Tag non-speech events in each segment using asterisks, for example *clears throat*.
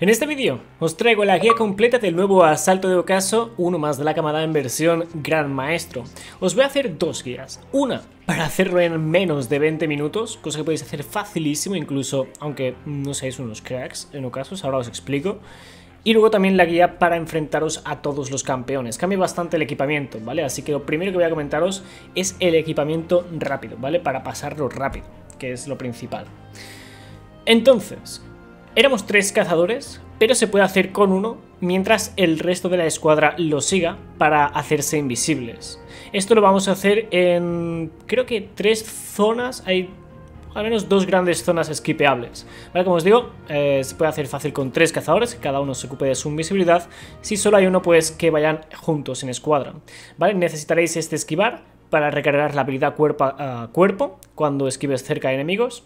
En este vídeo os traigo la guía completa del nuevo Asalto de Ocaso, uno más de la camada en versión Gran Maestro. Os voy a hacer dos guías, una para hacerlo en menos de 20 minutos, cosa que podéis hacer facilísimo incluso, aunque no seáis unos cracks en ocasos, ahora os explico y luego también la guía para enfrentaros a todos los campeones. Cambia bastante el equipamiento, ¿vale? Así que lo primero que voy a comentaros es el equipamiento rápido, ¿vale? Para pasarlo rápido, que es lo principal. Entonces, éramos tres cazadores, pero se puede hacer con uno mientras el resto de la escuadra lo siga para hacerse invisibles. Esto lo vamos a hacer en creo que tres zonas, hay al menos dos grandes zonas esquipeables. Como os digo, eh, se puede hacer fácil con tres cazadores, cada uno se ocupe de su invisibilidad. Si solo hay uno, pues que vayan juntos en escuadra. ¿Vale? Necesitaréis este esquivar para recargar la habilidad cuerpo a cuerpo cuando esquives cerca de enemigos.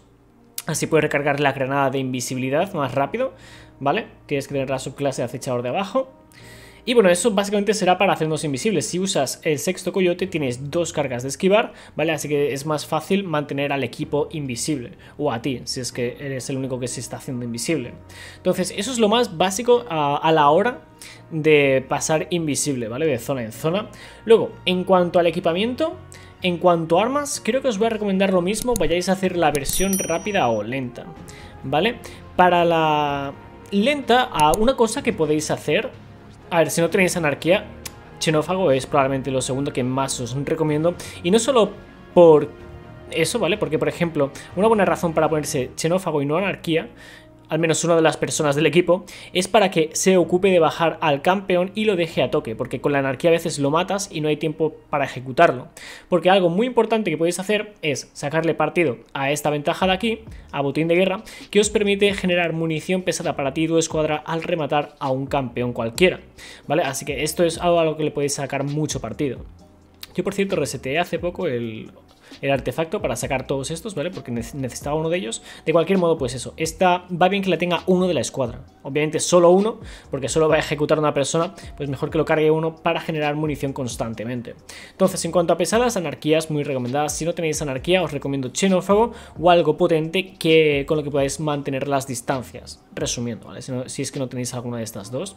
Así puedes recargar la granada de invisibilidad más rápido, ¿vale? Tienes que tener la subclase de acechador de abajo. Y bueno, eso básicamente será para hacernos invisibles. Si usas el sexto coyote tienes dos cargas de esquivar, ¿vale? Así que es más fácil mantener al equipo invisible, o a ti, si es que eres el único que se está haciendo invisible. Entonces, eso es lo más básico a, la hora de pasar invisible, ¿vale? De zona en zona. Luego, en cuanto al equipamiento, en cuanto a armas, creo que os voy a recomendar lo mismo, vayáis a hacer la versión rápida o lenta, ¿vale? Para la lenta, una cosa que podéis hacer a ver, si no tenéis anarquía, Xenófago es probablemente lo segundo que más os recomiendo. Y no solo por eso, ¿vale? Porque, por ejemplo, una buena razón para ponerse Xenófago y no anarquía al menos una de las personas del equipo, es para que se ocupe de bajar al campeón y lo deje a toque, porque con la anarquía a veces lo matas y no hay tiempo para ejecutarlo. Porque algo muy importante que podéis hacer es sacarle partido a esta ventaja de aquí, a botín de guerra, que os permite generar munición pesada para ti y tu escuadra al rematar a un campeón cualquiera, ¿vale? Así que esto es algo a lo que le podéis sacar mucho partido. Yo por cierto reseteé hace poco el el artefacto para sacar todos estos, ¿vale? Porque necesitaba uno de ellos. De cualquier modo, pues eso. Esta va bien que la tenga uno de la escuadra. Obviamente solo uno, porque solo va a ejecutar una persona, pues mejor que lo cargue uno para generar munición constantemente. Entonces, en cuanto a pesadas, anarquías muy recomendadas. Si no tenéis anarquía, os recomiendo xenófago o algo potente que, con lo que podáis mantener las distancias. Resumiendo, ¿vale? si es que no tenéis alguna de estas dos.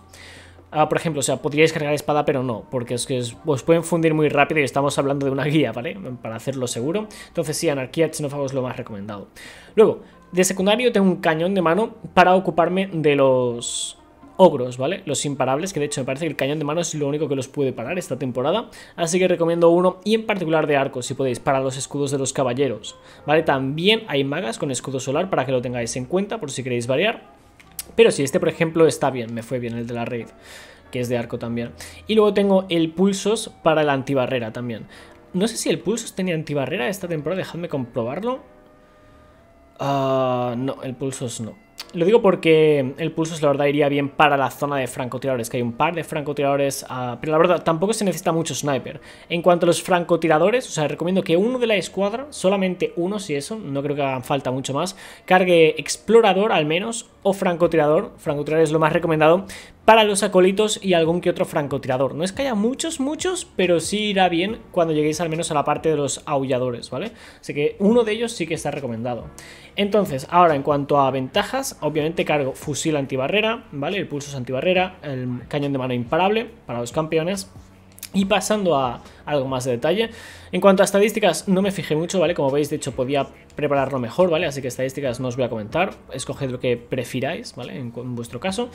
Ah, por ejemplo, o sea, podríais cargar espada, pero no, porque es que os, pueden fundir muy rápido y estamos hablando de una *laughs* guía, ¿vale? Para hacerlo seguro. Entonces sí, anarquía xenófago es lo más recomendado. Luego, de secundario tengo un cañón de mano para ocuparme de los ogros, ¿vale? Los imparables, que de hecho me parece que el cañón de mano es lo único que los puede parar esta temporada. Así que recomiendo uno, y en particular de arco, si podéis, para los escudos de los caballeros, ¿vale? También hay magas con escudo solar para que lo tengáis en cuenta, por si queréis variar. Pero si este, por ejemplo, está bien, me fue bien el de la raid, que es de arco también. Y luego tengo el pulsos para la antibarrera también. No sé si el pulsos tenía antibarrera esta temporada, dejadme comprobarlo. Ah, no, el pulsos no. Lo digo porque el pulso, la verdad iría bien para la zona de francotiradores, que hay un par de francotiradores, ah, pero la verdad tampoco se necesita mucho sniper. En cuanto a los francotiradores, o sea, recomiendo que uno de la escuadra, solamente uno si eso, no creo que hagan falta mucho más, cargue explorador al menos o francotirador, francotirador es lo más recomendado para los acolitos y algún que otro francotirador. No es que haya muchos, muchos, pero sí irá bien cuando lleguéis al menos a la parte de los aulladores, ¿vale? Así que uno de ellos sí que está recomendado. Entonces, ahora en cuanto a ventajas, obviamente cargo fusil antibarrera, ¿vale? El pulso es antibarrera, el cañón de mano imparable para los campeones y pasando a algo más de detalle, en cuanto a estadísticas no me fijé mucho, ¿vale? Como veis, de hecho, podía prepararlo mejor, ¿vale? Así que estadísticas no os voy a comentar, escoged lo que prefiráis, ¿vale? En, vuestro caso.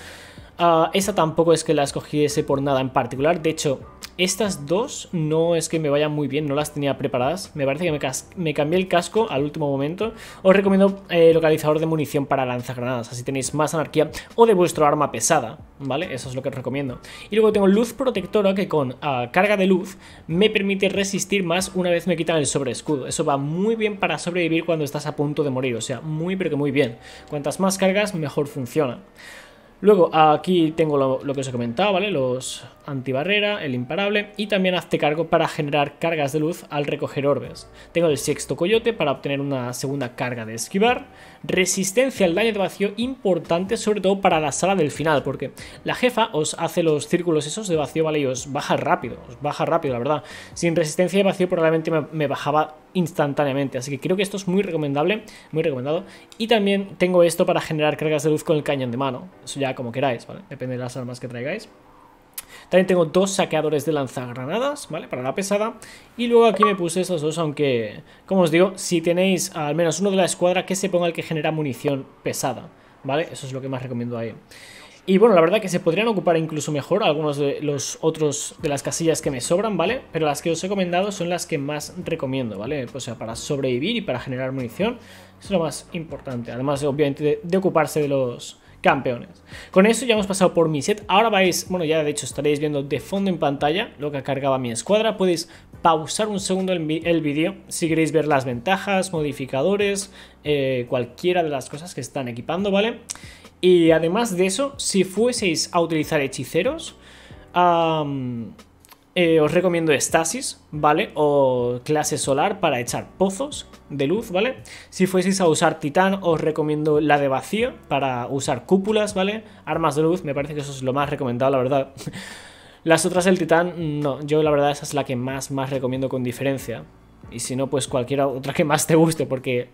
Ah, esta tampoco es que la escogiese por nada en particular, de hecho, estas dos no es que me vayan muy bien, no las tenía preparadas, me parece que me, cambié el casco al último momento. Os recomiendo eh, localizador de munición para lanzagranadas, así tenéis más anarquía, o de vuestro arma pesada, ¿vale? Eso es lo que os recomiendo. Y luego tengo luz protectora que con ah, carga de luz me permite resistir más una vez me quitan el sobreescudo. Eso va muy bien para sobrevivir cuando estás a punto de morir, o sea, muy pero que muy bien. Cuantas más cargas, mejor funciona. Luego aquí tengo lo, que os he comentado, ¿vale? Los antibarrera, el imparable y también hazte cargo para generar cargas de luz al recoger orbes. Tengo el sexto coyote para obtener una segunda carga de esquivar. Resistencia al daño de vacío importante sobre todo para la sala del final porque la jefa os hace los círculos esos de vacío, ¿vale? Y os baja rápido, os baja rápido la verdad. Sin resistencia de vacío probablemente me, me bajaba instantáneamente. Así que creo que esto es muy recomendable, muy recomendado. Y también tengo esto para generar cargas de luz con el cañón de mano. Eso ya como queráis, ¿vale? Depende de las armas que traigáis. También tengo dos saqueadores de lanzagranadas, ¿vale? Para la pesada. Y luego aquí me puse esos dos, aunque, como os digo, si tenéis al menos uno de la escuadra, que se ponga el que genera munición pesada, ¿vale? Eso es lo que más recomiendo ahí. Y bueno, la verdad que se podrían ocupar incluso mejor algunos de los otros de las casillas que me sobran, ¿vale? Pero las que os he comentado son las que más recomiendo, ¿vale? O sea, para sobrevivir y para generar munición es lo más importante. Además, obviamente, de ocuparse de los campeones. Con eso ya hemos pasado por mi set, ahora vais, bueno ya de hecho estaréis viendo de fondo en pantalla lo que cargaba mi escuadra, podéis pausar un segundo el, el vídeo si queréis ver las ventajas, modificadores, eh, cualquiera de las cosas que están equipando, ¿vale? Y además de eso, si fueseis a utilizar hechiceros, eh, os recomiendo Stasis, ¿vale? O clase solar para echar pozos de luz, ¿vale? Si fueseis a usar titán, os recomiendo la de vacío para usar cúpulas, ¿vale? Armas de luz, me parece que eso es lo más recomendado, la verdad. *laughs* Las otras el titán, no, yo la verdad esa es la que más, más recomiendo con diferencia. Y si no, pues cualquiera otra que más te guste, porque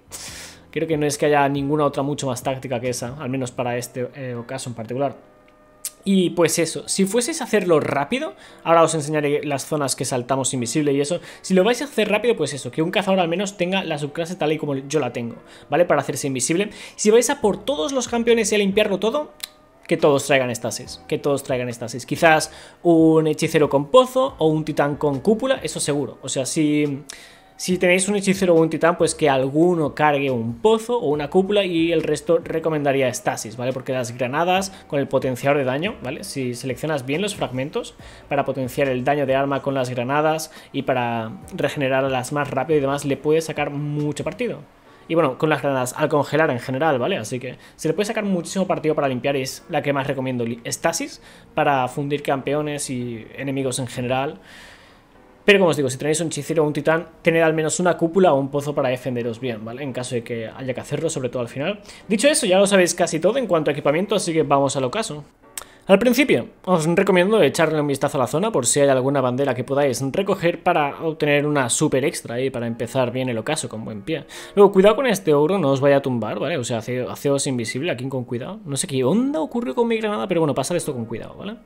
creo que no es que haya ninguna otra mucho más táctica que esa, al menos para este eh, caso en particular. Y pues eso, si fueseis a hacerlo rápido, ahora os enseñaré las zonas que saltamos invisible y eso, si lo vais a hacer rápido, pues eso, que un cazador al menos tenga la subclase tal y como yo la tengo, ¿vale? Para hacerse invisible. Si vais a por todos los campeones y a limpiarlo todo, que todos traigan estas estasis, que todos traigan estas estasis. Quizás un hechicero con pozo o un titán con cúpula, eso seguro. O sea, si si tenéis un hechicero o un titán, pues que alguno cargue un pozo o una cúpula y el resto recomendaría estasis, ¿vale? Porque las granadas con el potenciador de daño, ¿vale? Si seleccionas bien los fragmentos para potenciar el daño de arma con las granadas y para regenerarlas más rápido y demás, le puedes sacar mucho partido. Y bueno, con las granadas al congelar en general, ¿vale? Así que se le puede sacar muchísimo partido para limpiar y es la que más recomiendo. Estasis para fundir campeones y enemigos en general. Pero como os digo, si tenéis un chicero o un titán, tener al menos una cúpula o un pozo para defenderos bien, ¿vale? En caso de que haya que hacerlo, sobre todo al final. Dicho eso, ya lo sabéis casi todo en cuanto a equipamiento, así que vamos al ocaso. Al principio, os recomiendo echarle un vistazo a la zona por si hay alguna bandera que podáis recoger para obtener una super extra y para empezar bien el ocaso con buen pie. Luego, cuidado con este oro, no os vaya a tumbar, ¿vale? O sea, haceos invisible aquí con cuidado. No sé qué onda ocurre con mi granada, pero bueno, pasad esto con cuidado, ¿vale?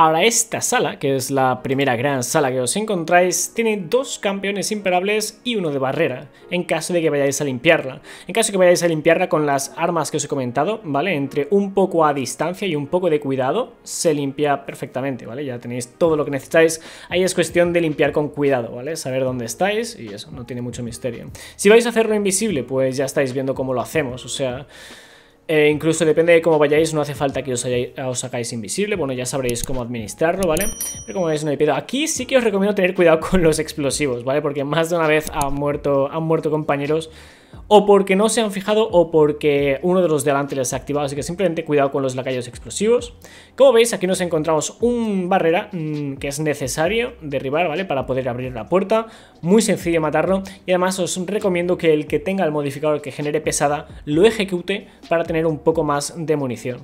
Ahora esta sala, que es la primera gran sala que os encontráis, tiene dos campeones imperables y uno de barrera, en caso de que vayáis a limpiarla. En caso de que vayáis a limpiarla con las armas que os he comentado, ¿vale? Entre un poco a distancia y un poco de cuidado, se limpia perfectamente, ¿vale? Ya tenéis todo lo que necesitáis, ahí es cuestión de limpiar con cuidado, ¿vale? Saber dónde estáis y eso, no tiene mucho misterio. Si vais a hacerlo invisible, pues ya estáis viendo cómo lo hacemos, o sea... Eh, incluso depende de cómo vayáis, no hace falta que os, sacáis invisible. Bueno, ya sabréis cómo administrarlo, ¿vale? Pero como veis, no hay pedo. Aquí sí que os recomiendo tener cuidado con los explosivos, ¿vale? Porque más de una vez muerto, han muerto compañeros o porque no se han fijado o porque uno de los delante les ha activado, así que simplemente cuidado con los lacayos explosivos. Como veis, aquí nos encontramos un barrera mm, que es necesario derribar, ¿vale? Para poder abrir la puerta, muy sencillo matarlo y además os recomiendo que el que tenga el modificador que genere pesada lo ejecute para tener un poco más de munición.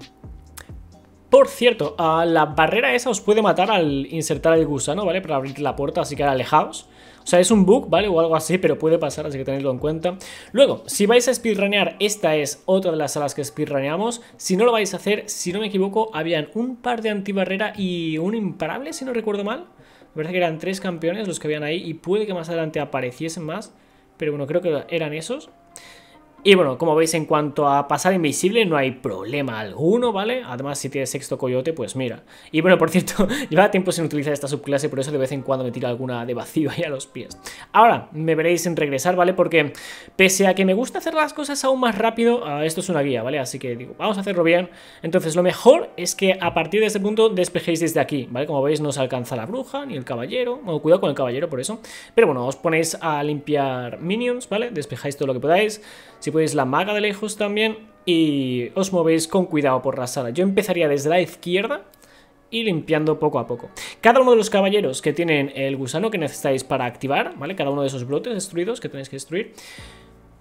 Por cierto, la barrera esa os puede matar al insertar el gusano, ¿vale? Para abrir la puerta, así que ahora alejaos. O sea, es un bug, ¿vale? O algo así, pero puede pasar, así que tenedlo en cuenta. Luego, si vais a speedrunear, esta es otra de las salas que speedruneamos. Si no lo vais a hacer, si no me equivoco, habían un par de antibarrera y un imparable, si no recuerdo mal. Me parece que eran tres campeones los que habían ahí y puede que más adelante apareciesen más. Pero bueno, creo que eran esos. Y bueno, como veis, en cuanto a pasar invisible, no hay problema alguno, ¿vale? Además, si tienes sexto coyote, pues mira. Y bueno, por cierto, *laughs* lleva tiempo sin utilizar esta subclase, por eso de vez en cuando me tira alguna de vacío ahí a los pies. Ahora, me veréis en regresar, ¿vale? Porque pese a que me gusta hacer las cosas aún más rápido, ah, esto es una guía, ¿vale? Así que digo, vamos a hacerlo bien. Entonces, lo mejor es que a partir de este punto despejéis desde aquí, ¿vale? Como veis, no os alcanza la bruja ni el caballero. Bueno, cuidado con el caballero por eso. Pero bueno, os ponéis a limpiar minions, ¿vale? Despejáis todo lo que podáis. Si podéis la maga de lejos también y os movéis con cuidado por la sala. Yo empezaría desde la izquierda y limpiando poco a poco. Cada uno de los caballeros que tienen el gusano que necesitáis para activar, ¿vale? Cada uno de esos brotes destruidos que tenéis que destruir,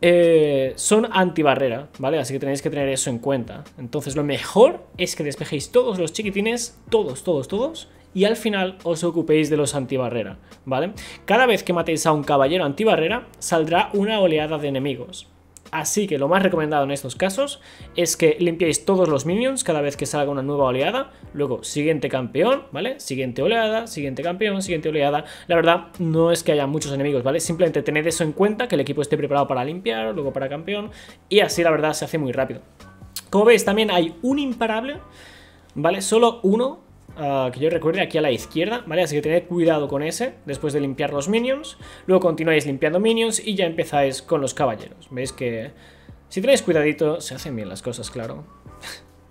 eh, son antibarrera, ¿vale? Así que tenéis que tener eso en cuenta. Entonces lo mejor es que despejéis todos los chiquitines, todos, todos, todos, y al final os ocupéis de los antibarrera, ¿vale? Cada vez que matéis a un caballero antibarrera, saldrá una oleada de enemigos. Así que lo más recomendado en estos casos es que limpiéis todos los minions cada vez que salga una nueva oleada. Luego, siguiente campeón, ¿vale? Siguiente oleada, siguiente campeón, siguiente oleada. La verdad, no es que haya muchos enemigos, ¿vale? Simplemente tened eso en cuenta, que el equipo esté preparado para limpiar, luego para campeón. Y así, la verdad, se hace muy rápido. Como veis, también hay un imparable, ¿vale? Solo uno Ah, que yo recuerde aquí a la izquierda, ¿vale? Así que tened cuidado con ese después de limpiar los minions. Luego continuáis limpiando minions y ya empezáis con los caballeros. Veis que si tenéis cuidadito se hacen bien las cosas, claro. *laughs*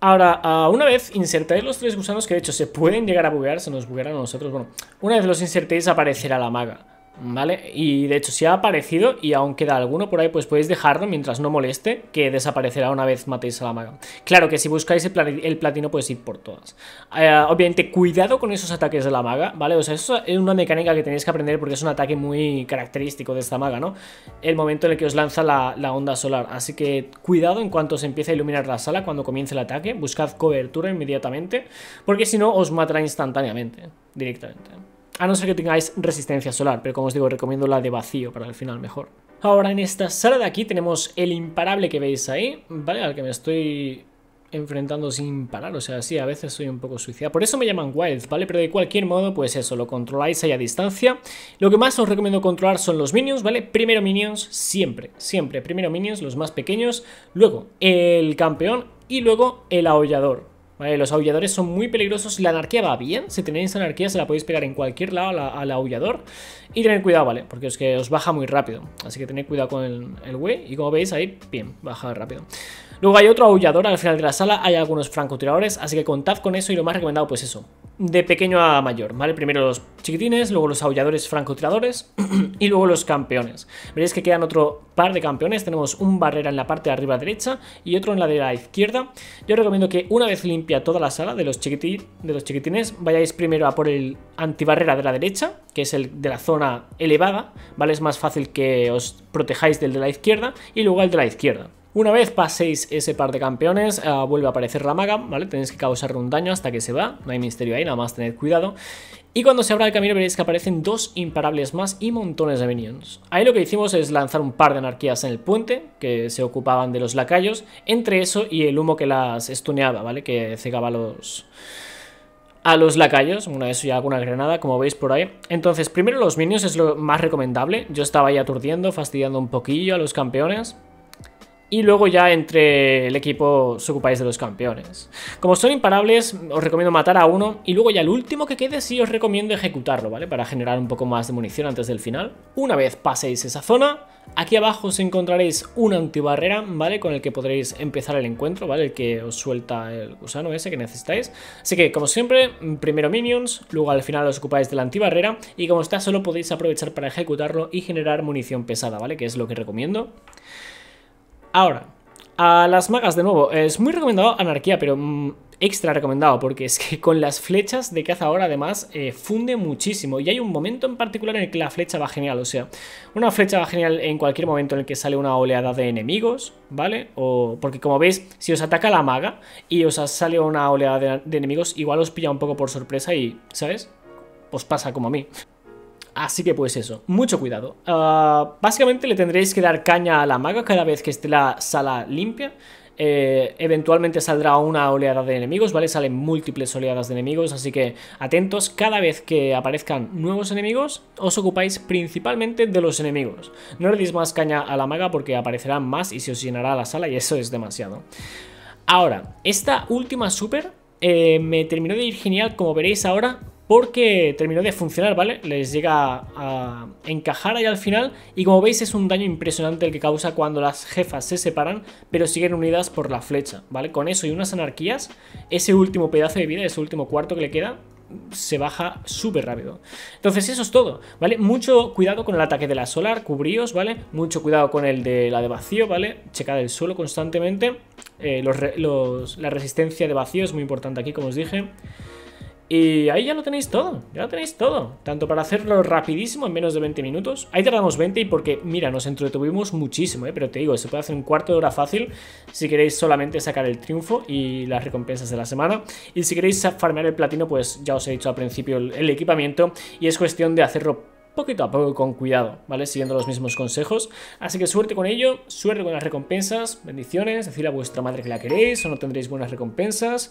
Ahora, ah, una vez insertáis los tres gusanos, que de hecho se pueden llegar a buguear, se nos buguearán a nosotros, bueno, una vez los insertéis aparecerá la maga. ¿vale? Y de hecho, si ha aparecido y aún queda alguno por ahí, pues podéis dejarlo mientras no moleste, que desaparecerá una vez matéis a la maga. Claro que si buscáis el, platino, pues ir por todas. Eh, obviamente, cuidado con esos ataques de la maga, ¿vale? O sea, eso es una mecánica que tenéis que aprender porque es un ataque muy característico de esta maga, ¿no? El momento en el que os lanza la, la onda solar. Así que cuidado en cuanto se empiece a iluminar la sala, cuando comience el ataque, buscad cobertura inmediatamente, porque si no, os matará instantáneamente, directamente a no ser que tengáis resistencia solar, pero como os digo, recomiendo la de vacío para el final mejor. Ahora en esta sala de aquí tenemos el imparable que veis ahí, ¿vale? Al que me estoy enfrentando sin parar, o sea, sí, a veces soy un poco suicida. Por eso me llaman Wild, ¿vale? Pero de cualquier modo, pues eso, lo controláis ahí a distancia. Lo que más os recomiendo controlar son los minions, ¿vale? Primero minions, siempre, siempre. Primero minions, los más pequeños, luego el campeón y luego el aullador, los aulladores son muy peligrosos. La anarquía va bien. Si tenéis anarquía, se la podéis pegar en cualquier lado al aullador. Y tener cuidado, ¿vale? Porque es que os baja muy rápido. Así que tened cuidado con el, el Y como veis, ahí, bien, baja rápido. Luego hay otro aullador al final de la sala, hay algunos francotiradores, así que contad con eso y lo más recomendado pues eso, de pequeño a mayor, ¿vale? Primero los chiquitines, luego los aulladores francotiradores *clears throat* y luego los campeones. Veréis que quedan otro par de campeones, tenemos un barrera en la parte de arriba derecha y otro en la de la izquierda. Yo recomiendo que una vez limpia toda la sala de los, chiquitines, de los chiquitines, vayáis primero a por el antibarrera de la derecha, que es el de la zona elevada, ¿vale? Es más fácil que os protejáis del de la izquierda y luego el de la izquierda. Una vez paséis ese par de campeones, ah, vuelve a aparecer la maga, ¿vale? Tenéis que causarle un daño hasta que se va, no hay misterio ahí, nada más tened cuidado. Y cuando se abra el camino veréis que aparecen dos imparables más y montones de minions. Ahí lo que hicimos es lanzar un par de anarquías en el puente, que se ocupaban de los lacayos, entre eso y el humo que las estuneaba, ¿vale? Que cegaba a los... A los lacayos, una de eso ya alguna granada, como veis por ahí. Entonces, primero los minions es lo más recomendable. Yo estaba ahí aturdiendo, fastidiando un poquillo a los campeones, y luego ya entre el equipo os ocupáis de los campeones. Como son imparables, os recomiendo matar a uno y luego ya el último que quede sí os recomiendo ejecutarlo, ¿vale? Para generar un poco más de munición antes del final. Una vez paséis esa zona, aquí abajo os encontraréis una antibarrera, ¿vale? Con el que podréis empezar el encuentro, ¿vale? El que os suelta el gusano ese que necesitáis. Así que, como siempre, primero minions, luego al final os ocupáis de la antibarrera y como está solo podéis aprovechar para ejecutarlo y generar munición pesada, ¿vale? Que es lo que recomiendo. Ahora, a las magas de nuevo. Es muy recomendado anarquía, pero mm, extra recomendado, porque es que con las flechas de caza ahora además eh, funde muchísimo. Y hay un momento en particular en el que la flecha va genial, o sea, una flecha va genial en cualquier momento en el que sale una oleada de enemigos, ¿vale? O porque como veis, si os ataca la maga y os sale una oleada de, de enemigos, igual os pilla un poco por sorpresa y, ¿sabes? Os pasa como a mí. Así que pues eso, mucho cuidado. Ah, básicamente le tendréis que dar caña a la maga cada vez que esté la sala limpia. Eh, eventualmente saldrá una oleada de enemigos, ¿vale? Salen múltiples oleadas de enemigos, así que atentos, cada vez que aparezcan nuevos enemigos, os ocupáis principalmente de los enemigos. No le deis más caña a la maga porque aparecerán más y se os llenará la sala y eso es demasiado. Ahora, esta última super eh, me terminó de ir genial, como veréis ahora, porque terminó de funcionar, ¿vale? Les llega a encajar ahí al final y como veis es un daño impresionante el que causa cuando las jefas se separan pero siguen unidas por la flecha, ¿vale? Con eso y unas anarquías, ese último pedazo de vida, ese último cuarto que le queda se baja súper rápido. Entonces eso es todo, ¿vale? Mucho cuidado con el ataque de la solar, cubríos, ¿vale? Mucho cuidado con el de la de vacío, ¿vale? Checad el suelo constantemente. Eh, la resistencia de vacío es muy importante aquí, como os dije. Y ahí ya lo tenéis todo, ya lo tenéis todo. Tanto para hacerlo rapidísimo en menos de 20 minutos. Ahí tardamos 20 y porque, mira, nos entretuvimos muchísimo, ¿eh? pero te digo, se puede hacer un cuarto de hora fácil si queréis solamente sacar el triunfo y las recompensas de la semana. Y si queréis farmear el platino, pues ya os he dicho al principio el, equipamiento y es cuestión de hacerlo poquito a poco con cuidado, ¿vale? Siguiendo los mismos consejos. Así que suerte con ello, suerte con las recompensas, bendiciones, decirle a vuestra madre que la queréis o no tendréis buenas recompensas